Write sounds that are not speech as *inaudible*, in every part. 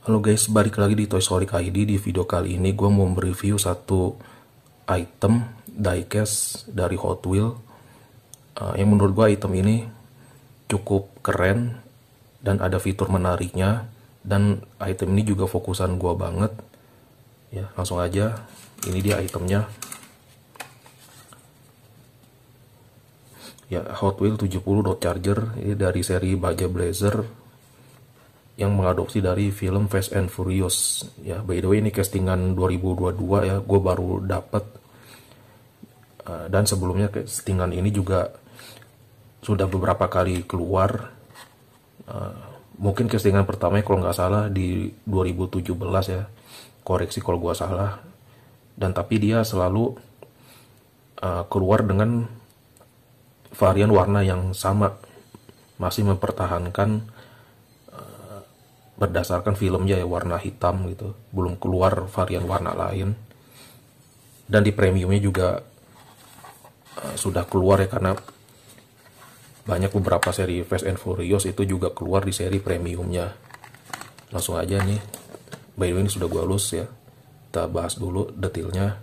Halo guys, balik lagi di Toy Story ID. Di video kali ini gue mau mereview satu item diecast dari Hot Wheel. Uh, yang menurut gue item ini cukup keren dan ada fitur menariknya. Dan item ini juga fokusan gue banget. Ya, langsung aja. Ini dia itemnya. Ya, Hot Wheel 70 Dot Charger. Ini dari seri Baja Blazer yang mengadopsi dari film Fast and Furious ya by the way ini castingan 2022 ya gue baru dapat uh, eh, dan sebelumnya castingan ini juga sudah beberapa kali keluar uh, mungkin castingan pertama kalau nggak salah di 2017 ya koreksi kalau gue salah dan tapi dia selalu uh, keluar dengan varian warna yang sama masih mempertahankan berdasarkan filmnya ya warna hitam gitu belum keluar varian warna lain dan di premiumnya juga uh, sudah keluar ya karena banyak beberapa seri Fast and Furious itu juga keluar di seri premiumnya langsung aja nih by the way ini sudah gue lus ya kita bahas dulu detailnya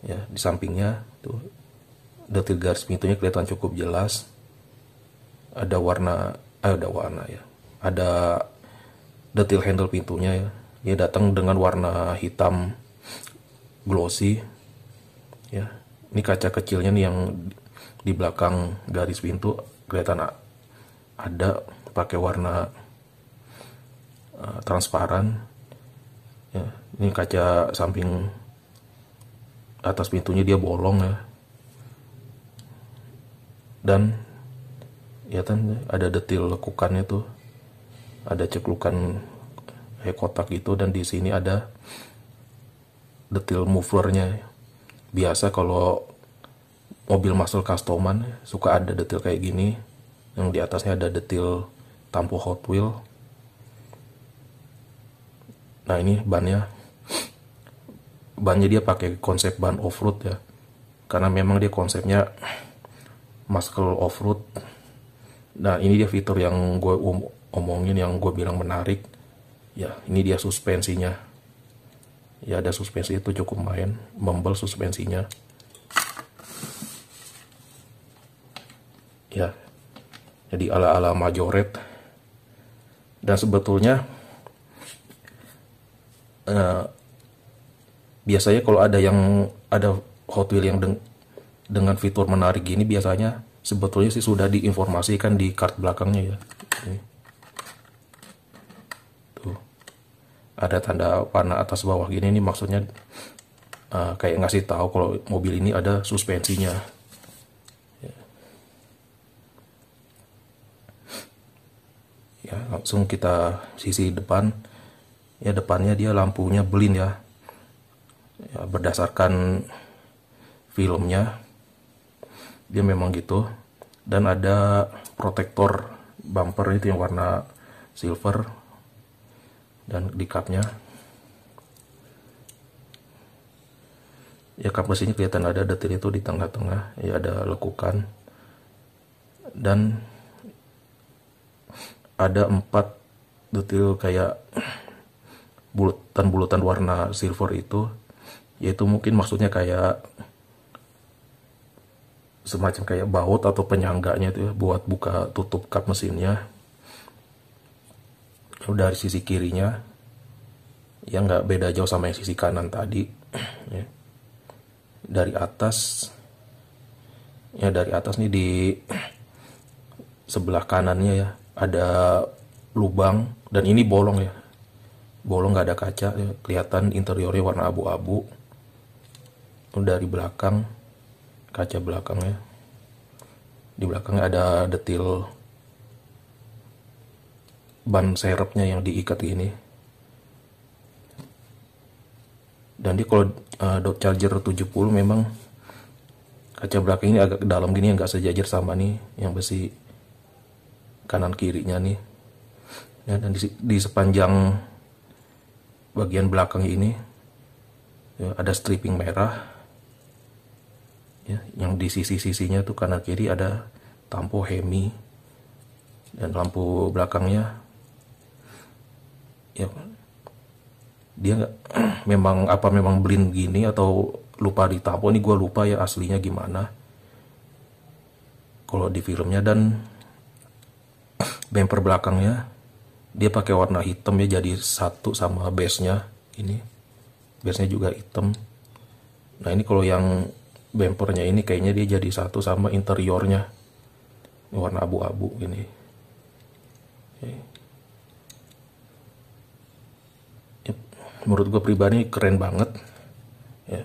ya di sampingnya tuh detail garis pintunya kelihatan cukup jelas ada warna eh, ada warna ya ada detail handle pintunya ya dia datang dengan warna hitam glossy ya ini kaca kecilnya nih yang di belakang garis pintu kelihatan ada pakai warna uh, transparan ya ini kaca samping atas pintunya dia bolong ya dan ya kan ada detail lekukannya tuh ada ceklukan kayak kotak gitu dan di sini ada detail movernya biasa kalau mobil muscle customan suka ada detail kayak gini yang di atasnya ada detail tampu Hot Wheel nah ini bannya bannya dia pakai konsep ban off-road ya karena memang dia konsepnya muscle off-road nah ini dia fitur yang gue umum omongin yang gue bilang menarik ya ini dia suspensinya ya ada suspensi itu cukup main membel suspensinya ya jadi ala-ala majoret dan sebetulnya eh, biasanya kalau ada yang ada Hot Wheel yang deng dengan fitur menarik gini biasanya sebetulnya sih sudah diinformasikan di kart belakangnya ya ada tanda warna atas bawah gini nih maksudnya uh, kayak ngasih tahu kalau mobil ini ada suspensinya ya langsung kita sisi depan ya depannya dia lampunya belin ya, ya berdasarkan filmnya dia memang gitu dan ada protektor bumper itu yang warna silver dan di cupnya ya cup mesinnya kelihatan ada detil itu di tengah-tengah ya ada lekukan dan ada empat detail kayak bulutan-bulutan warna silver itu yaitu mungkin maksudnya kayak semacam kayak baut atau penyangganya itu ya, buat buka tutup kap mesinnya dari sisi kirinya yang nggak beda jauh sama yang sisi kanan tadi *clears throat* ya. dari atas ya dari atas nih di *clears throat* sebelah kanannya ya ada lubang dan ini bolong ya bolong nggak ada kaca ya. kelihatan interiornya warna abu-abu dari belakang kaca belakangnya di belakangnya ada detil ban serepnya yang diikat ini dan dia kalau uh, Dodge Charger 70 memang kaca belakang ini agak dalam gini gak sejajar sama nih yang besi kanan kirinya nih ya, dan di, di sepanjang bagian belakang ini ya, ada stripping merah ya, yang di sisi-sisinya tuh kanan kiri ada tampo hemi dan lampu belakangnya ya dia nggak *clears throat* memang apa memang blind gini atau lupa ditampo ini gue lupa ya aslinya gimana kalau di filmnya dan *clears throat* bumper belakangnya dia pakai warna hitam ya jadi satu sama base nya ini base nya juga hitam nah ini kalau yang bumpernya ini kayaknya dia jadi satu sama interiornya warna abu-abu ini menurut gue pribadi keren banget ya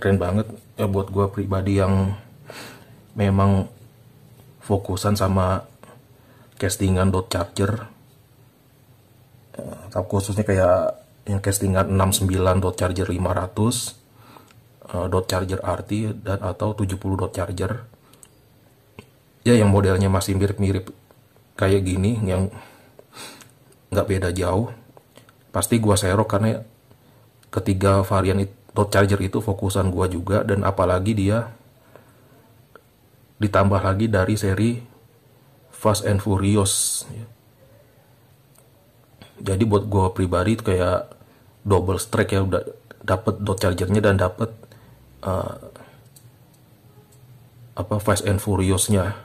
keren banget ya buat gue pribadi yang memang fokusan sama castingan dot charger eh, tapi khususnya kayak yang castingan 69 dot charger 500 eh, dot charger RT dan atau 70 dot charger ya yang modelnya masih mirip-mirip kayak gini yang nggak beda jauh pasti gua serok karena ketiga varian itu charger itu fokusan gua juga dan apalagi dia ditambah lagi dari seri Fast and Furious jadi buat gua pribadi itu kayak double strike ya udah dapet dot chargernya dan dapet uh, apa Fast and Furiousnya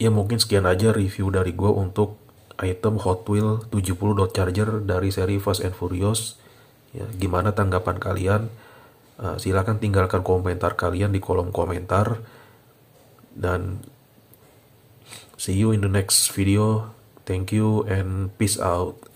ya mungkin sekian aja review dari gua untuk item Hot Wheel 70 Dot Charger dari seri Fast and Furious. Ya, gimana tanggapan kalian? Uh, eh, silahkan tinggalkan komentar kalian di kolom komentar. Dan see you in the next video. Thank you and peace out.